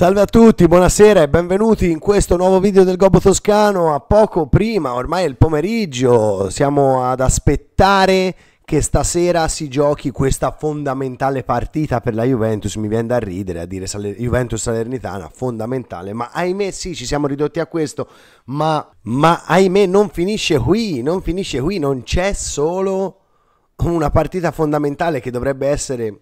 Salve a tutti, buonasera e benvenuti in questo nuovo video del Gobbo Toscano. A poco prima, ormai è il pomeriggio, siamo ad aspettare che stasera si giochi questa fondamentale partita per la Juventus. Mi viene da ridere a dire Juventus Salernitana, fondamentale, ma ahimè sì, ci siamo ridotti a questo, ma, ma ahimè non finisce qui, non finisce qui, non c'è solo una partita fondamentale che dovrebbe essere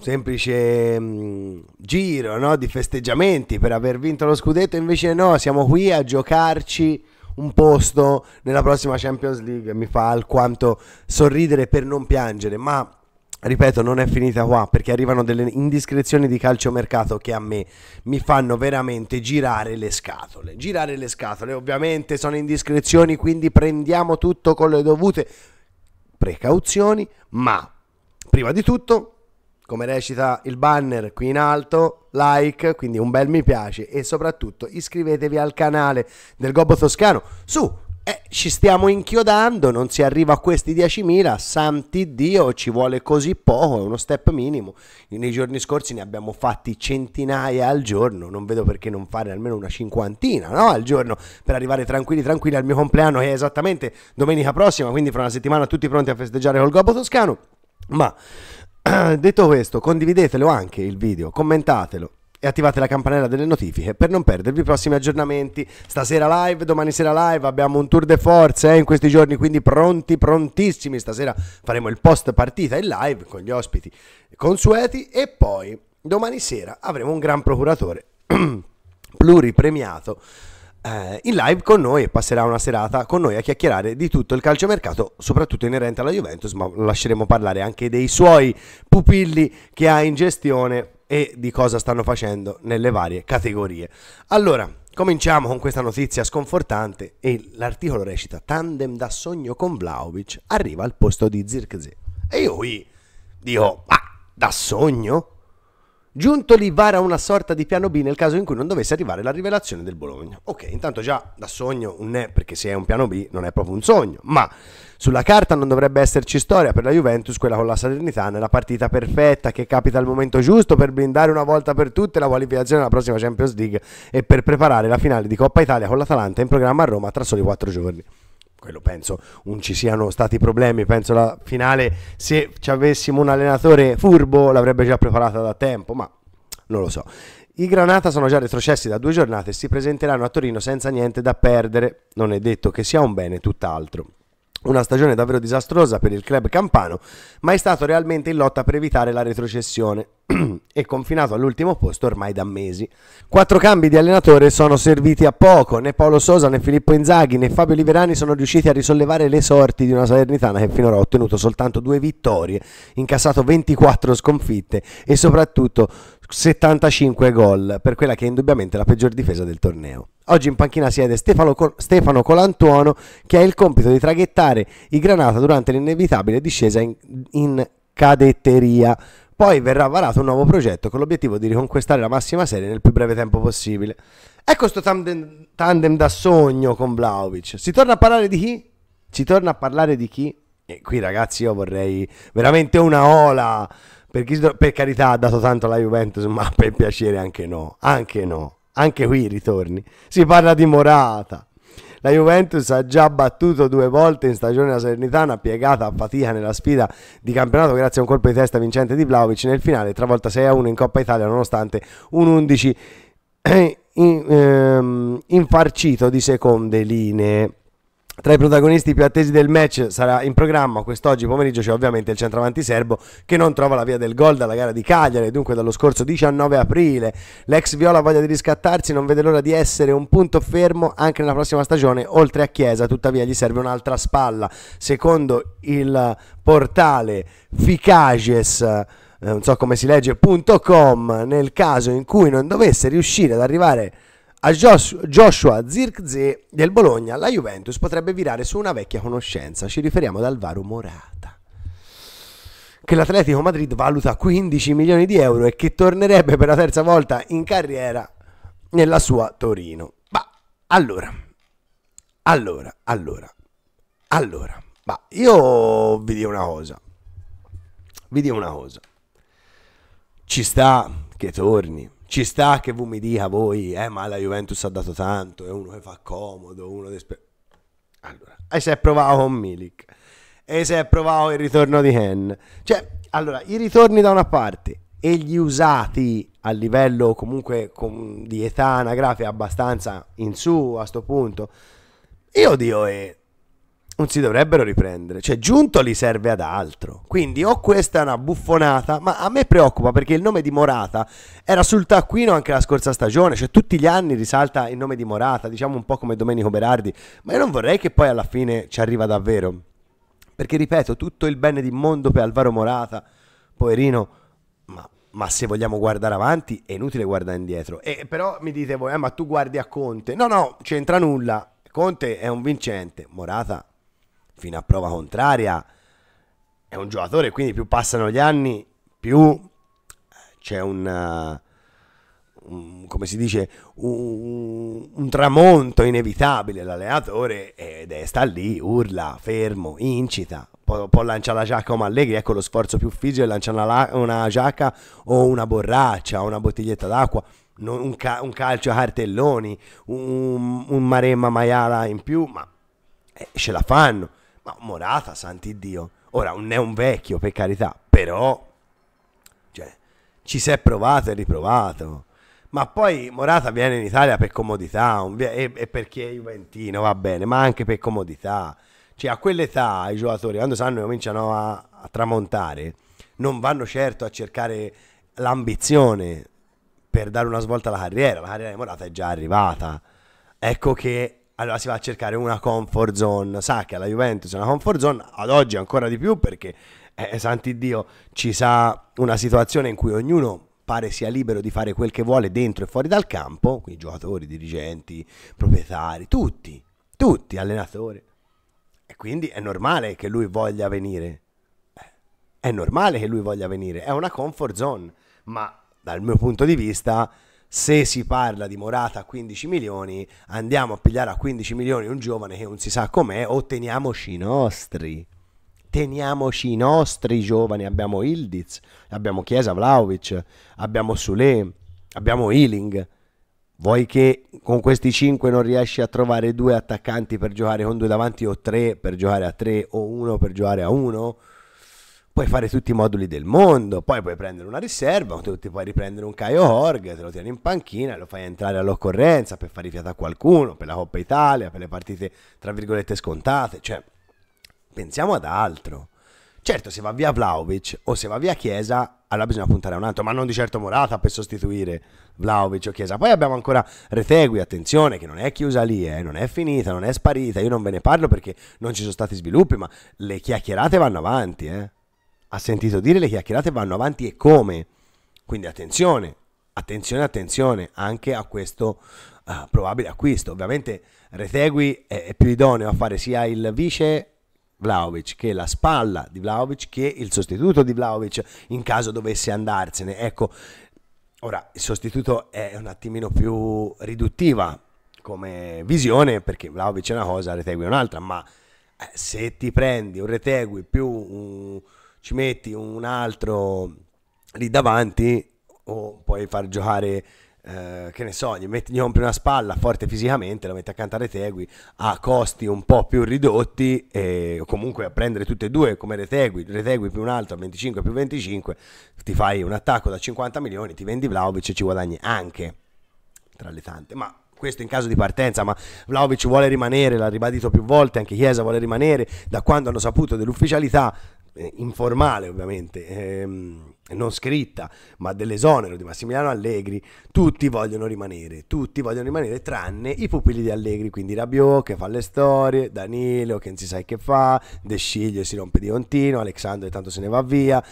semplice mh, mm, giro no? di festeggiamenti per aver vinto lo scudetto, invece no, siamo qui a giocarci un posto nella prossima Champions League. Mi fa alquanto sorridere per non piangere, ma ripeto, non è finita qua perché arrivano delle indiscrezioni di calciomercato che a me mi fanno veramente girare le scatole. Girare le scatole, ovviamente sono indiscrezioni, quindi prendiamo tutto con le dovute precauzioni, ma prima di tutto come recita il banner qui in alto, like, quindi un bel mi piace e soprattutto iscrivetevi al canale del Gobbo Toscano. Su, eh, ci stiamo inchiodando, non si arriva a questi 10.000, santi Dio, ci vuole così poco, è uno step minimo. Nei giorni scorsi ne abbiamo fatti centinaia al giorno, non vedo perché non fare almeno una cinquantina no? al giorno per arrivare tranquilli tranquilli al mio compleanno che è esattamente domenica prossima, quindi fra una settimana tutti pronti a festeggiare col Gobbo Toscano. Ma detto questo, condividetelo anche il video, commentatelo e attivate la campanella delle notifiche per non perdervi i prossimi aggiornamenti. Stasera live, domani sera live, abbiamo un tour de force eh, in questi giorni, quindi pronti, prontissimi. Stasera faremo il post partita in live con gli ospiti consueti e poi domani sera avremo un gran procuratore pluripremiato eh, in live con noi e passerà una serata con noi a chiacchierare di tutto il calciomercato, soprattutto inerente alla Juventus, ma lasceremo parlare anche dei suoi pupilli che ha in gestione e di cosa stanno facendo nelle varie categorie. Allora, Cominciamo con questa notizia sconfortante e l'articolo recita Tandem da sogno con Vlaovic arriva al posto di Zirkzee. E io qui dico, ma da sogno? Giuntoli vara una sorta di piano B nel caso in cui non dovesse arrivare la rivelazione del Bologna. Ok, intanto già da sogno un è, perché se è un piano B non è proprio un sogno, ma sulla carta non dovrebbe esserci storia per la Juventus, quella con la Salernitana è la partita perfetta che capita al momento giusto per blindare una volta per tutte la qualificazione alla prossima Champions League e per preparare la finale di Coppa Italia con l'Atalanta in programma a Roma tra soli quattro giorni quello penso non ci siano stati problemi. Penso la finale, se ci avessimo un allenatore furbo, l'avrebbe già preparata da tempo, ma non lo so. I Granata sono già retrocessi da due giornate e si presenteranno a Torino senza niente da perdere. Non è detto che sia un bene, tutt'altro. Una stagione davvero disastrosa per il club campano, ma è stato realmente in lotta per evitare la retrocessione e confinato all'ultimo posto ormai da mesi. Quattro cambi di allenatore sono serviti a poco, né Paolo Sosa né Filippo Inzaghi né Fabio Liverani sono riusciti a risollevare le sorti di una Salernitana che finora ha ottenuto soltanto due vittorie, incassato 24 sconfitte e soprattutto 75 gol per quella che è indubbiamente la peggior difesa del torneo. Oggi in panchina siede Stefano, Col- Stefano Colantuono che ha il compito di traghettare i Granata durante l'inevitabile discesa in, in cadetteria. Poi verrà varato un nuovo progetto con l'obiettivo di riconquistare la massima serie nel più breve tempo possibile. Ecco questo tandem, tandem da sogno con Vlaovic. Si torna a parlare di chi? Si torna a parlare di chi? E qui ragazzi io vorrei veramente una ola per chi per carità ha dato tanto alla Juventus, ma per piacere anche no, anche no anche qui ritorni, si parla di Morata. La Juventus ha già battuto due volte in stagione la Salernitana, piegata a fatica nella sfida di campionato grazie a un colpo di testa vincente di Vlaovic nel finale, travolta 6-1 in Coppa Italia nonostante un 11 in, ehm, infarcito di seconde linee. Tra i protagonisti più attesi del match sarà in programma quest'oggi pomeriggio c'è ovviamente il centravanti serbo che non trova la via del gol dalla gara di Cagliari, dunque dallo scorso 19 aprile. L'ex Viola ha voglia di riscattarsi, non vede l'ora di essere un punto fermo anche nella prossima stagione oltre a Chiesa, tuttavia gli serve un'altra spalla. Secondo il portale Ficages eh, non so come si legge.com nel caso in cui non dovesse riuscire ad arrivare a Joshua Zirkze del Bologna la Juventus potrebbe virare su una vecchia conoscenza, ci riferiamo ad Alvaro Morata, che l'Atletico Madrid valuta 15 milioni di euro e che tornerebbe per la terza volta in carriera nella sua Torino. Ma allora, allora, allora, allora, ma io vi dico una cosa, vi dico una cosa, ci sta che torni ci sta che voi mi dica voi, eh, ma la Juventus ha dato tanto, è uno che fa comodo, uno che... Allora, e si è provato con Milik, e si è provato il ritorno di Hen. Cioè, allora, i ritorni da una parte e gli usati a livello comunque com- di età anagrafica abbastanza in su a sto punto, io dico, eh, non si dovrebbero riprendere. Cioè, Giunto li serve ad altro. Quindi o questa è una buffonata, ma a me preoccupa perché il nome di Morata era sul taccuino anche la scorsa stagione. Cioè, tutti gli anni risalta il nome di Morata, diciamo un po' come Domenico Berardi. Ma io non vorrei che poi alla fine ci arriva davvero. Perché, ripeto, tutto il bene di mondo per Alvaro Morata, poverino, ma se vogliamo guardare avanti è inutile guardare indietro. E però mi dite voi, eh, ma tu guardi a Conte? No, no, c'entra nulla. Conte è un vincente, Morata fino a prova contraria, è un giocatore, quindi più passano gli anni, più eh, c'è un, eh, un, come si dice, un, un tramonto inevitabile. L'allenatore ed è, sta lì, urla, fermo, incita. Può, può lanciare la giacca come Allegri, ecco lo sforzo più fisico è lanciare una, una giacca o una borraccia, una bottiglietta d'acqua. Un, ca un, calcio a cartelloni, un, un Maremma Maiala in più, ma eh, ce la fanno. Ma Morata, santi Dio. Ora, non è un vecchio, per carità, però... Cioè, ci si è provato e riprovato. Ma poi Morata viene in Italia per comodità e, e perché è Juventino, va bene, ma anche per comodità. Cioè, a quell'età i giocatori, quando sanno e cominciano a, a tramontare, non vanno certo a cercare l'ambizione per dare una svolta alla carriera. La carriera di Morata è già arrivata. Ecco che allora si va a cercare una comfort zone. Sa che alla Juventus è una comfort zone, ad oggi ancora di più perché, eh, santi Dio, ci sa una situazione in cui ognuno pare sia libero di fare quel che vuole dentro e fuori dal campo, quindi giocatori, dirigenti, proprietari, tutti, tutti, allenatori. E quindi è normale che lui voglia venire. Eh, è normale che lui voglia venire, è una comfort zone, ma dal mio punto di vista se si parla di Morata a 15 milioni, andiamo a pigliare a 15 milioni un giovane che non si sa com'è, o teniamoci i nostri. Teniamoci i nostri giovani. Abbiamo Ildiz, abbiamo Chiesa Vlaovic, abbiamo Sule, abbiamo Ealing. Vuoi che con questi 5 non riesci a trovare due attaccanti per giocare con due davanti o tre per giocare a tre o uno per giocare a uno? puoi fare tutti i moduli del mondo, poi puoi prendere una riserva, ti puoi riprendere un Caio Org, te lo tieni in panchina, e lo fai entrare all'occorrenza per fare i fiato a qualcuno, per la Coppa Italia, per le partite tra virgolette scontate, cioè pensiamo ad altro. Certo, se va via Vlaovic o se va via Chiesa, allora bisogna puntare a un altro, ma non di certo Morata per sostituire Vlaovic o Chiesa. Poi abbiamo ancora Retegui, attenzione, che non è chiusa lì, eh, non è finita, non è sparita. Io non ve ne parlo perché non ci sono stati sviluppi, ma le chiacchierate vanno avanti, eh ha sentito dire le chiacchierate vanno avanti e come. Quindi attenzione, attenzione, attenzione anche a questo uh, probabile acquisto. Ovviamente Retegui è, è, più idoneo a fare sia il vice Vlaovic che la spalla di Vlaovic che il sostituto di Vlaovic in caso dovesse andarsene. Ecco, ora il sostituto è un attimino più riduttiva come visione perché Vlaovic è una cosa, Retegui è un'altra, ma eh, se ti prendi un Retegui più un ci metti un altro lì davanti o puoi far giocare eh, che ne so, gli, metti, gli compri una spalla forte fisicamente, la metti accanto a Retegui a costi un po' più ridotti e comunque a prendere tutte e due come Retegui, Retegui più un altro 25 più 25 ti fai un attacco da 50 milioni, ti vendi Vlaovic e ci guadagni anche tra le tante, ma questo in caso di partenza, ma Vlaovic vuole rimanere, l'ha ribadito più volte, anche Chiesa vuole rimanere, da quando hanno saputo dell'ufficialità eh, informale ovviamente, ehm, non scritta, ma dell'esonero di Massimiliano Allegri, tutti vogliono rimanere, tutti vogliono rimanere tranne i pupilli di Allegri, quindi Rabiot che fa le storie, Danilo che non si sa che fa, De Sciglio si rompe di continuo, Alexandro tanto se ne va via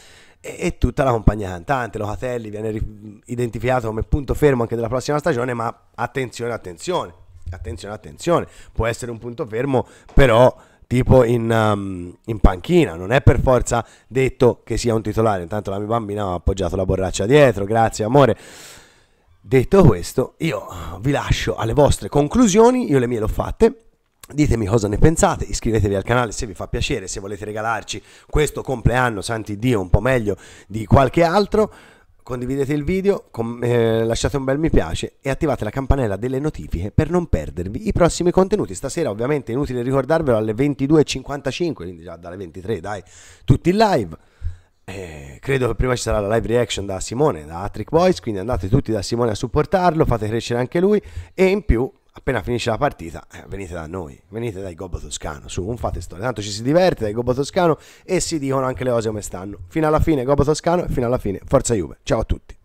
e, tutta la compagnia cantante. Locatelli viene identificato come punto fermo anche della prossima stagione, ma attenzione, attenzione, attenzione, attenzione, può essere un punto fermo, però tipo in, um, in, panchina, non è per forza detto che sia un titolare, intanto la mia bambina ha appoggiato la borraccia dietro, grazie amore. Detto questo, io vi lascio alle vostre conclusioni, io le mie le ho fatte. Ditemi cosa ne pensate, iscrivetevi al canale se vi fa piacere, se volete regalarci questo compleanno, santi Dio, un po' meglio di qualche altro condividete il video, com- eh, lasciate un bel mi piace e attivate la campanella delle notifiche per non perdervi i prossimi contenuti. Stasera ovviamente è inutile ricordarvelo alle 22.55, quindi già dalle 23 dai, tutti in live. Eh, credo che prima ci sarà la live reaction da Simone, da Atric Boys, quindi andate tutti da Simone a supportarlo, fate crescere anche lui e in più appena finisce la partita, eh, venite da noi, venite dai Gobbo Toscano, su, non fate storia, tanto ci si diverte dai Gobbo Toscano e si dicono anche le cose come stanno. Fino alla fine Gobbo Toscano e fino alla fine Forza Juve. Ciao a tutti.